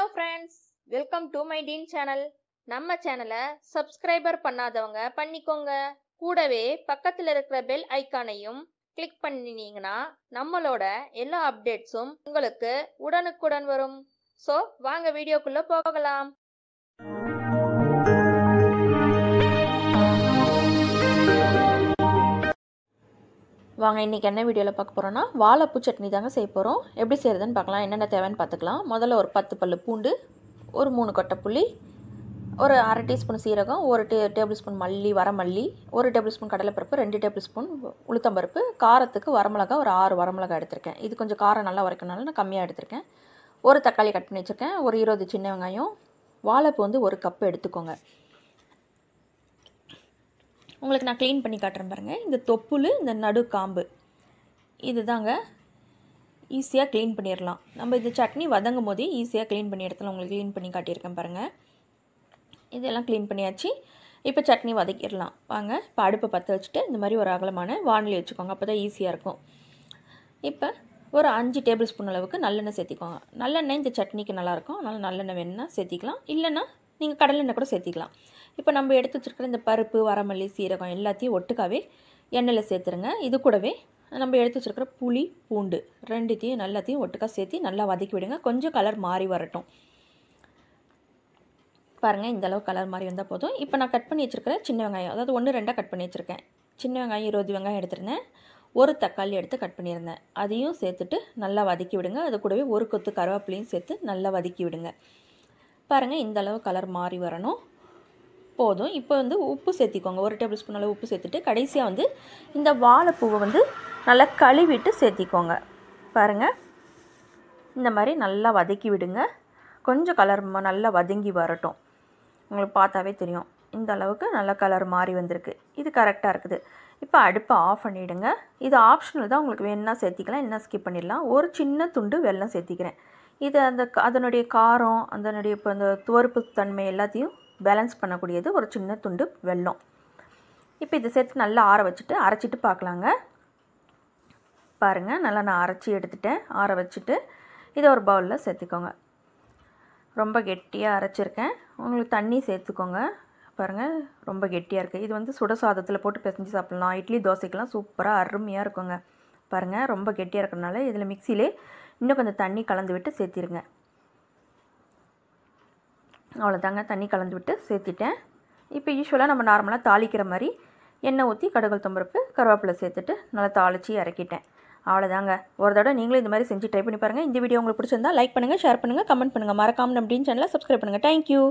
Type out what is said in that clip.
hello friends welcome to my teen channel நம்ம சேனலை subscriber பண்ணாதவங்க பண்ணிக்கோங்க கூடவே பக்கத்தில் இருக்கிற பெல் ஐக்கானையும் கிளிக் பண்ணினீங்கன்னா நம்மளோட எல்லா அப்டேட்ஸும் உங்களுக்கு உடனுக்குடன் வரும் ஸோ வாங்க வீடியோக்குள்ளே போகலாம் வாங்க இன்றைக்கி என்ன வீடியோவில் பார்க்க போகிறோன்னா வாழைப்பூ சட்னி தாங்க செய்ய போகிறோம் எப்படி செய்கிறதுன்னு பார்க்கலாம் என்னென்ன தேவைன்னு பார்த்துக்கலாம் முதல்ல ஒரு பத்து பல் பூண்டு ஒரு மூணு கொட்டை புளி ஒரு அரை டீஸ்பூன் சீரகம் ஒரு டே டேபிள் ஸ்பூன் மல்லி வரமல்லி ஒரு டேபிள் ஸ்பூன் கடலைப்பருப்பு ரெண்டு டேபிள் ஸ்பூன் உளுத்தம்பருப்பு காரத்துக்கு வரமிளகா ஒரு ஆறு வரமிளகா எடுத்திருக்கேன் இது கொஞ்சம் காரம் நல்லா வரைக்கணும்னால நான் கம்மியாக எடுத்திருக்கேன் ஒரு தக்காளி கட் பண்ணி வச்சுருக்கேன் ஒரு இருபது சின்ன வெங்காயம் வாழைப்பூ வந்து ஒரு கப்பு எடுத்துக்கோங்க உங்களுக்கு நான் க்ளீன் பண்ணி காட்டுறேன் பாருங்கள் இந்த தொப்புள் இந்த நடு காம்பு இது தாங்க ஈஸியாக க்ளீன் பண்ணிடலாம் நம்ம இந்த சட்னி வதங்கும் போதே ஈஸியாக க்ளீன் பண்ணி இடத்துல உங்களுக்கு க்ளீன் பண்ணி காட்டியிருக்கேன் பாருங்கள் இதெல்லாம் க்ளீன் பண்ணியாச்சு இப்போ சட்னி வதக்கிடலாம் வாங்க இப்போ அடுப்பை பற்ற வச்சுட்டு இந்த மாதிரி ஒரு அகலமான வானிலை வச்சுக்கோங்க அப்போ தான் ஈஸியாக இருக்கும் இப்போ ஒரு அஞ்சு டேபிள் ஸ்பூன் அளவுக்கு நல்லெண்ணெய் சேர்த்திக்கோங்க நல்லெண்ணெய் இந்த சட்னிக்கு நல்லாயிருக்கும் அதனால் நல்லெண்ணெய் வேணுன்னா சேர்த்திக்கலாம் இல்லைன்னா நீங்கள் கடலெண்ணெய் கூட சேர்த்திக்கலாம் இப்போ நம்ம எடுத்து வச்சுருக்கிற இந்த பருப்பு வரமல்லி சீரகம் எல்லாத்தையும் ஒட்டுக்காவே எண்ணெயில் சேர்த்துருங்க இது கூடவே நம்ம எடுத்து வச்சுருக்கிற புளி பூண்டு ரெண்டுத்தையும் நல்லாத்தையும் ஒட்டுக்காக சேர்த்து நல்லா வதக்கி விடுங்க கொஞ்சம் கலர் மாறி வரட்டும் பாருங்கள் இந்தளவு கலர் மாதிரி வந்தால் போதும் இப்போ நான் கட் பண்ணி வச்சுருக்கேன் சின்ன வெங்காயம் அதாவது ஒன்று ரெண்டாக கட் பண்ணி வச்சுருக்கேன் சின்ன வெங்காயம் இருபது வெங்காயம் எடுத்துருந்தேன் ஒரு தக்காளி எடுத்து கட் பண்ணியிருந்தேன் அதையும் சேர்த்துட்டு நல்லா வதக்கி விடுங்க அது கூடவே ஒரு கொத்து கருவேப்பிலையும் சேர்த்து நல்லா வதக்கி விடுங்க பாருங்கள் இந்த அளவு கலர் மாறி வரணும் போதும் இப்போ வந்து உப்பு சேர்த்திக்கோங்க ஒரு டேபிள் ஸ்பூன் அளவு உப்பு சேர்த்துட்டு கடைசியாக வந்து இந்த வாழைப்பூவை வந்து நல்லா கழுவிட்டு சேர்த்திக்கோங்க பாருங்கள் இந்த மாதிரி நல்லா வதக்கி விடுங்க கொஞ்சம் கலர் நல்லா வதங்கி வரட்டும் உங்களுக்கு பார்த்தாவே தெரியும் இந்த அளவுக்கு நல்லா கலர் மாறி வந்திருக்கு இது கரெக்டாக இருக்குது இப்போ அடுப்பை ஆஃப் பண்ணிவிடுங்க இது ஆப்ஷனல் தான் உங்களுக்கு வேணால் சேர்த்திக்கலாம் என்ன ஸ்கிப் பண்ணிடலாம் ஒரு சின்ன துண்டு வெள்ளம் சேர்த்திக்கிறேன் இது அந்த அதனுடைய காரம் அதனுடைய இப்போ அந்த துவர்ப்பு தன்மை எல்லாத்தையும் பேலன்ஸ் பண்ணக்கூடியது ஒரு சின்ன துண்டு வெல்லம் இப்போ இதை சேர்த்து நல்லா ஆற வச்சுட்டு அரைச்சிட்டு பார்க்கலாங்க பாருங்கள் நல்லா நான் அரைச்சி எடுத்துட்டேன் ஆற வச்சுட்டு இதை ஒரு பவுலில் சேர்த்துக்கோங்க ரொம்ப கெட்டியாக அரைச்சிருக்கேன் உங்களுக்கு தண்ணி சேர்த்துக்கோங்க பாருங்கள் ரொம்ப கெட்டியாக இருக்குது இது வந்து சுட சாதத்தில் போட்டு பிசைஞ்சு சாப்பிட்லாம் இட்லி தோசைக்கெலாம் சூப்பராக அருமையாக இருக்குங்க பாருங்கள் ரொம்ப கெட்டியாக இருக்கிறனால இதில் மிக்சியிலே இன்னும் கொஞ்சம் தண்ணி கலந்து விட்டு சேர்த்திருங்க அவ்வளோதாங்க தண்ணி கலந்து விட்டு சேர்த்திட்டேன் இப்போ யூஸ்வலாக நம்ம நார்மலாக தாளிக்கிற மாதிரி எண்ணெய் ஊற்றி கடுகல் தொம்பரப்பு கருவேப்பிலை சேர்த்துட்டு நல்லா தாளித்து இறக்கிட்டேன் அவ்வளோதாங்க ஒரு தடவை நீங்களும் இந்த மாதிரி செஞ்சு ட்ரை பண்ணி பாருங்கள் இந்த வீடியோ உங்களுக்கு பிடிச்சிருந்தா லைக் பண்ணுங்கள் ஷேர் பண்ணுங்கள் கமெண்ட் பண்ணுங்கள் மறக்காமல் அப்படின்னு சேனலில் சப்ஸ்கிரைப் பண்ணுங்கள் தேங்க்யூ